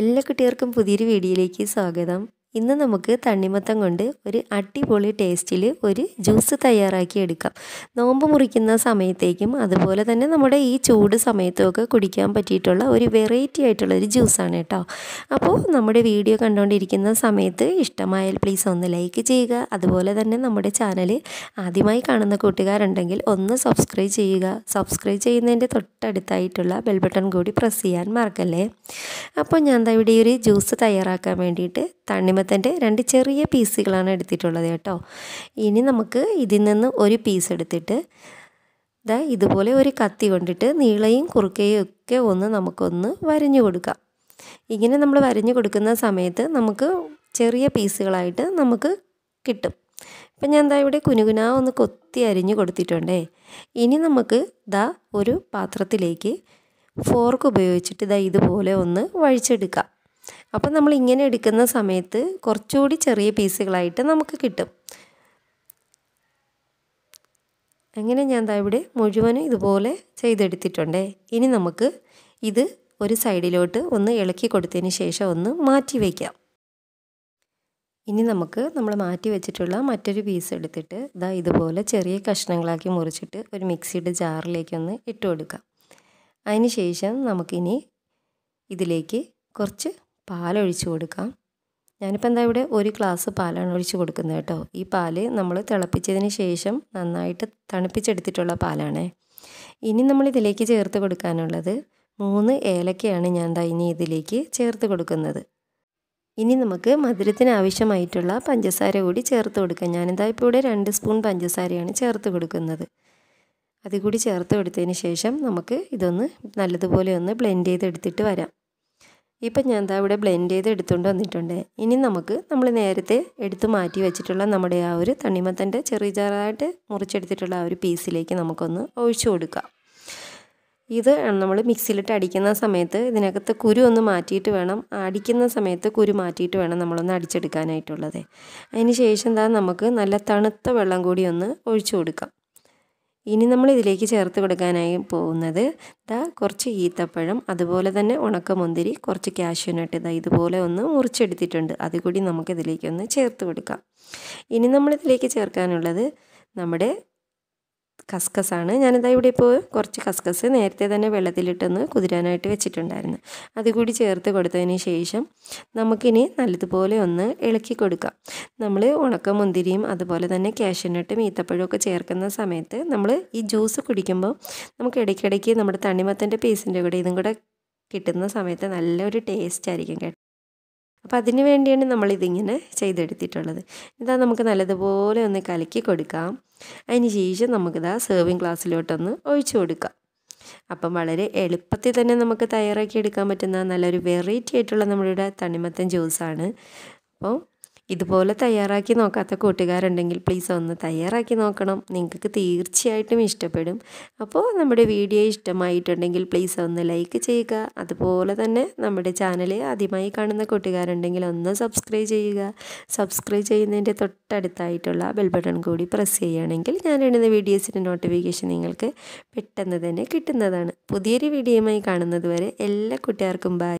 എല്ലാ കുട്ടികൾക്കും പുതിയൊരു വീഡിയോയിലേക്ക് സ്വാഗതം ഇന്ന് നമുക്ക് തണ്ണിമത്തം കൊണ്ട് ഒരു അടിപൊളി ടേസ്റ്റിൽ ഒരു ജ്യൂസ് തയ്യാറാക്കി എടുക്കാം നോമ്പ് മുറിക്കുന്ന സമയത്തേക്കും അതുപോലെ തന്നെ നമ്മുടെ ഈ ചൂട് സമയത്തുമൊക്കെ കുടിക്കാൻ പറ്റിയിട്ടുള്ള ഒരു വെറൈറ്റി ആയിട്ടുള്ള ഒരു ജ്യൂസാണ് കേട്ടോ അപ്പോൾ നമ്മുടെ വീഡിയോ കണ്ടുകൊണ്ടിരിക്കുന്ന സമയത്ത് ഇഷ്ടമായാൽ പ്ലീസ് ഒന്ന് ലൈക്ക് ചെയ്യുക അതുപോലെ തന്നെ നമ്മുടെ ചാനൽ ആദ്യമായി കാണുന്ന കൂട്ടുകാരുണ്ടെങ്കിൽ ഒന്ന് സബ്സ്ക്രൈബ് ചെയ്യുക സബ്സ്ക്രൈബ് ചെയ്യുന്നതിൻ്റെ തൊട്ടടുത്തായിട്ടുള്ള ബെൽ ബട്ടൺ കൂടി പ്രസ് ചെയ്യാൻ മറക്കല്ലേ അപ്പോൾ ഞാൻ ഇവിടെ ഒരു ജ്യൂസ് തയ്യാറാക്കാൻ വേണ്ടിയിട്ട് തണ്ണിമത്തൻ്റെ രണ്ട് ചെറിയ പീസുകളാണ് എടുത്തിട്ടുള്ളത് കേട്ടോ ഇനി നമുക്ക് ഇതിൽ നിന്ന് ഒരു പീസ് എടുത്തിട്ട് ഇതാ ഇതുപോലെ ഒരു കത്തി കൊണ്ടിട്ട് നീളയും കുറുക്കയും ഒക്കെ ഒന്ന് നമുക്കൊന്ന് വരഞ്ഞു കൊടുക്കാം ഇങ്ങനെ നമ്മൾ വരഞ്ഞു കൊടുക്കുന്ന സമയത്ത് നമുക്ക് ചെറിയ പീസുകളായിട്ട് നമുക്ക് കിട്ടും ഇപ്പം ഞാൻ ദാ ഇവിടെ കുനുകുന ഒന്ന് കൊത്തി അരിഞ്ഞു കൊടുത്തിട്ടുണ്ടേ ഇനി നമുക്ക് ദാ ഒരു പാത്രത്തിലേക്ക് ഫോർക്ക് ഉപയോഗിച്ചിട്ട് ദാ ഇതുപോലെ ഒന്ന് വഴിച്ചെടുക്കാം അപ്പം നമ്മൾ ഇങ്ങനെ എടുക്കുന്ന സമയത്ത് കുറച്ചുകൂടി ചെറിയ പീസുകളായിട്ട് നമുക്ക് കിട്ടും അങ്ങനെ ഞാൻ ദാ ഇവിടെ മുഴുവനും ഇതുപോലെ ചെയ്തെടുത്തിട്ടുണ്ടേ ഇനി നമുക്ക് ഇത് ഒരു സൈഡിലോട്ട് ഒന്ന് ഇളക്കി കൊടുത്തതിന് ശേഷം ഒന്ന് മാറ്റി വയ്ക്കാം ഇനി നമുക്ക് നമ്മൾ മാറ്റി വെച്ചിട്ടുള്ള മറ്റൊരു പീസ് എടുത്തിട്ട് ഇതാ ഇതുപോലെ ചെറിയ കഷ്ണങ്ങളാക്കി മുറിച്ചിട്ട് ഒരു മിക്സിയുടെ ജാറിലേക്കൊന്ന് ഇട്ട് കൊടുക്കാം അതിന് ശേഷം നമുക്കിനി ഇതിലേക്ക് കുറച്ച് പാലൊഴിച്ച് കൊടുക്കാം ഞാനിപ്പോൾ എന്താ ഇവിടെ ഒരു ഗ്ലാസ് പാലാണ് ഒഴിച്ച് കൊടുക്കുന്നത് കേട്ടോ ഈ പാല് നമ്മൾ തിളപ്പിച്ചതിന് ശേഷം നന്നായിട്ട് തണുപ്പിച്ചെടുത്തിട്ടുള്ള പാലാണേ ഇനി നമ്മൾ ഇതിലേക്ക് ചേർത്ത് കൊടുക്കാനുള്ളത് മൂന്ന് ഏലക്കയാണ് ഞാൻ ദാ ഇനി ഇതിലേക്ക് ചേർത്ത് കൊടുക്കുന്നത് ഇനി നമുക്ക് മധുരത്തിന് ആവശ്യമായിട്ടുള്ള പഞ്ചസാര കൂടി ചേർത്ത് കൊടുക്കാം ഞാനെന്താ ഇപ്പോൾ ഇവിടെ രണ്ട് സ്പൂൺ പഞ്ചസാരയാണ് ചേർത്ത് കൊടുക്കുന്നത് അതുകൂടി ചേർത്ത് കൊടുത്തതിന് ശേഷം നമുക്ക് ഇതൊന്ന് നല്ലതുപോലെ ഒന്ന് ബ്ലെൻഡ് ചെയ്തെടുത്തിട്ട് വരാം ഇപ്പം ഞാൻ എന്താ ഇവിടെ ബ്ലെൻഡ് ചെയ്ത് എടുത്തുകൊണ്ട് വന്നിട്ടുണ്ട് ഇനി നമുക്ക് നമ്മൾ നേരത്തെ എടുത്തു മാറ്റി വെച്ചിട്ടുള്ള നമ്മുടെ ആ ഒരു തണ്ണിമത്തൻ്റെ ചെറിയ ചെറുതായിട്ട് മുറിച്ചെടുത്തിട്ടുള്ള ആ ഒരു പീസിലേക്ക് നമുക്കൊന്ന് ഒഴിച്ചു കൊടുക്കാം ഇത് നമ്മൾ മിക്സിയിലിട്ട് അടിക്കുന്ന സമയത്ത് ഇതിനകത്ത് കുരു ഒന്ന് മാറ്റിയിട്ട് വേണം അടിക്കുന്ന സമയത്ത് കുരു മാറ്റിയിട്ട് വേണം നമ്മളൊന്ന് അടിച്ചെടുക്കാനായിട്ടുള്ളത് അതിന് ശേഷം എന്താ നമുക്ക് നല്ല തണുത്ത വെള്ളം കൂടി ഒന്ന് ഒഴിച്ചു കൊടുക്കാം ഇനി നമ്മൾ ഇതിലേക്ക് ചേർത്ത് കൊടുക്കാനായി പോകുന്നത് ഇതാ കുറച്ച് ഈത്തപ്പഴം അതുപോലെ തന്നെ ഉണക്കമുന്തിരി കുറച്ച് കാഷ്യൂനട്ട് ഇതാ ഇതുപോലെ ഒന്ന് മുറിച്ചെടുത്തിട്ടുണ്ട് അതുകൂടി നമുക്കിതിലേക്കൊന്ന് ചേർത്ത് കൊടുക്കാം ഇനി നമ്മളിതിലേക്ക് ചേർക്കാനുള്ളത് നമ്മുടെ കസ്കസാണ് ഞാനിതാ ഇവിടെ ഇപ്പോൾ കുറച്ച് കസ്കസ് നേരത്തെ തന്നെ വെള്ളത്തിലിട്ടൊന്ന് കുതിരാനായിട്ട് വെച്ചിട്ടുണ്ടായിരുന്നു അതുകൂടി ചേർത്ത് കൊടുത്തതിന് ശേഷം നമുക്കിനി നല്ലതുപോലെ ഒന്ന് ഇളക്കി കൊടുക്കാം നമ്മൾ ഉണക്കമുന്തിരിയും അതുപോലെ തന്നെ കാഷ്യനട്ടും ഒക്കെ ചേർക്കുന്ന സമയത്ത് നമ്മൾ ഈ ജ്യൂസ് കുടിക്കുമ്പോൾ നമുക്ക് ഇടയ്ക്കിടയ്ക്ക് നമ്മുടെ തണ്ണിമത്തൻ്റെ പീസിൻ്റെ കൂടെ ഇതും കൂടെ കിട്ടുന്ന സമയത്ത് നല്ലൊരു ടേസ്റ്റ് ആയിരിക്കും കേട്ടോ അപ്പോൾ അതിന് വേണ്ടിയാണ് നമ്മളിതിങ്ങനെ ചെയ്തെടുത്തിട്ടുള്ളത് ഇതാ നമുക്ക് നല്ലതുപോലെ ഒന്ന് കലക്കി കൊടുക്കാം അതിന് ശേഷം നമുക്കിതാ സെർവിങ് ഗ്ലാസ്സിലോട്ടൊന്ന് ഒഴിച്ചു കൊടുക്കാം അപ്പം വളരെ എളുപ്പത്തിൽ തന്നെ നമുക്ക് തയ്യാറാക്കി എടുക്കാൻ പറ്റുന്ന നല്ലൊരു വെറൈറ്റി ആയിട്ടുള്ള നമ്മുടെ തണിമത്തൻ ജ്യൂസാണ് അപ്പോൾ ഇതുപോലെ തയ്യാറാക്കി നോക്കാത്ത കൂട്ടുകാരുണ്ടെങ്കിൽ പ്ലീസ് ഒന്ന് തയ്യാറാക്കി നോക്കണം നിങ്ങൾക്ക് തീർച്ചയായിട്ടും ഇഷ്ടപ്പെടും അപ്പോൾ നമ്മുടെ വീഡിയോ ഇഷ്ടമായിട്ടുണ്ടെങ്കിൽ പ്ലീസ് ഒന്ന് ലൈക്ക് ചെയ്യുക അതുപോലെ തന്നെ നമ്മുടെ ചാനൽ ആദ്യമായി കാണുന്ന കൂട്ടുകാരുണ്ടെങ്കിൽ ഒന്ന് സബ്സ്ക്രൈബ് ചെയ്യുക സബ്സ്ക്രൈബ് ചെയ്യുന്നതിൻ്റെ തൊട്ടടുത്തായിട്ടുള്ള ബെൽ ബട്ടൺ കൂടി പ്രസ് ചെയ്യുകയാണെങ്കിൽ ഞാൻ ഇടുന്ന വീഡിയോസിൻ്റെ നോട്ടിഫിക്കേഷൻ നിങ്ങൾക്ക് പെട്ടെന്ന് തന്നെ കിട്ടുന്നതാണ് പുതിയൊരു വീഡിയോയുമായി കാണുന്നത് വരെ എല്ലാ കൂട്ടുകാർക്കും ബൈ